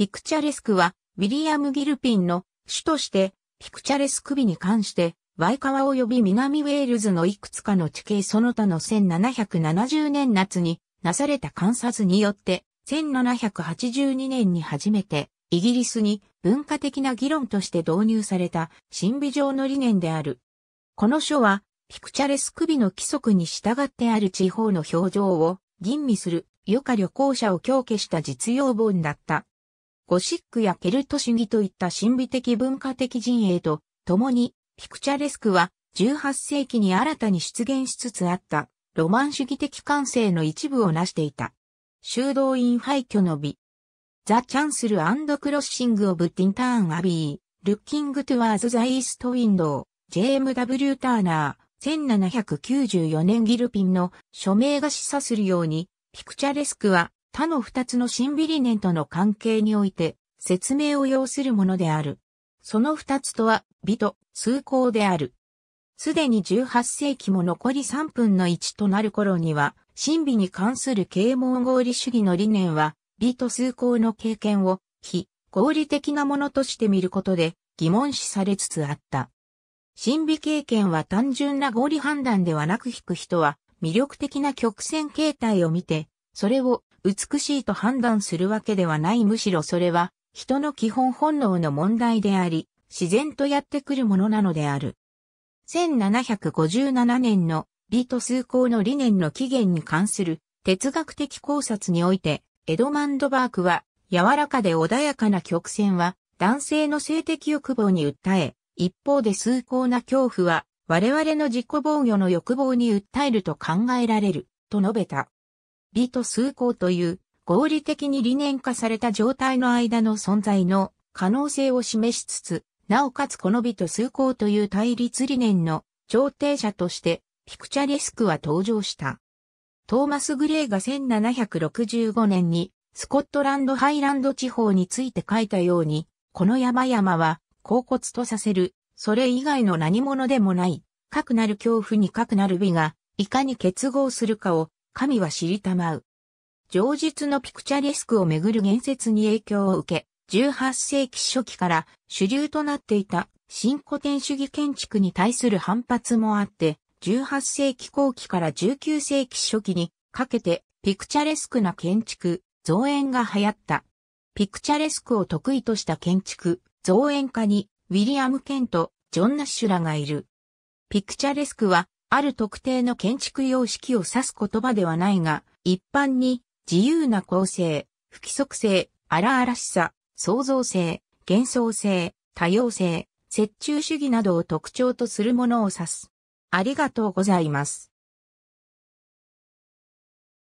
ピクチャレスクは、ウィリアム・ギルピンの主として、ピクチャレスク美に関して、ワイカワ及び南ウェールズのいくつかの地形その他の1770年夏になされた観察によって、1782年に初めて、イギリスに文化的な議論として導入された神秘上の理念である。この書は、ピクチャレスク美の規則に従ってある地方の表情を吟味する、余暇旅行者を強化した実用本だった。ゴシックやケルト主義といった神秘的文化的陣営と共に、ピクチャレスクは18世紀に新たに出現しつつあったロマン主義的感性の一部を成していた。修道院廃墟の美。ザ・チャンスルクロッシング・オブ・ティンターン・アビー、ルッキング・トゥワーズ・ザ・イースト・ウィンドウ、JMW・ ターナー、1794年ギルピンの署名が示唆するように、ピクチャレスクは他の二つの心理理念との関係において説明を要するものである。その二つとは美と崇高である。すでに18世紀も残り3分の1となる頃には、神秘に関する啓蒙合理主義の理念は、美と崇高の経験を、非合理的なものとして見ることで疑問視されつつあった。神秘経験は単純な合理判断ではなく引く人は、魅力的な曲線形態を見て、それを美しいと判断するわけではないむしろそれは人の基本本能の問題であり、自然とやってくるものなのである。1757年の美と崇高の理念の起源に関する哲学的考察において、エドマンドバークは、柔らかで穏やかな曲線は男性の性的欲望に訴え、一方で崇高な恐怖は我々の自己防御の欲望に訴えると考えられる、と述べた。美と崇高という合理的に理念化された状態の間の存在の可能性を示しつつ、なおかつこの美と崇高という対立理念の調停者としてピクチャレスクは登場した。トーマス・グレイが1765年にスコットランドハイランド地方について書いたように、この山々は、甲骨とさせる、それ以外の何者でもない、かくなる恐怖にかくなる美が、いかに結合するかを神は知りたまう。上述のピクチャレスクをめぐる言説に影響を受け、18世紀初期から主流となっていた新古典主義建築に対する反発もあって、18世紀後期から19世紀初期にかけてピクチャレスクな建築、造園が流行った。ピクチャレスクを得意とした建築、造園家にウィリアム・ケント、ジョン・ナッシュらがいる。ピクチャレスクはある特定の建築様式を指す言葉ではないが、一般に自由な構成、不規則性、荒々しさ、創造性、幻想性、多様性、折衷主義などを特徴とするものを指す。ありがとうございます。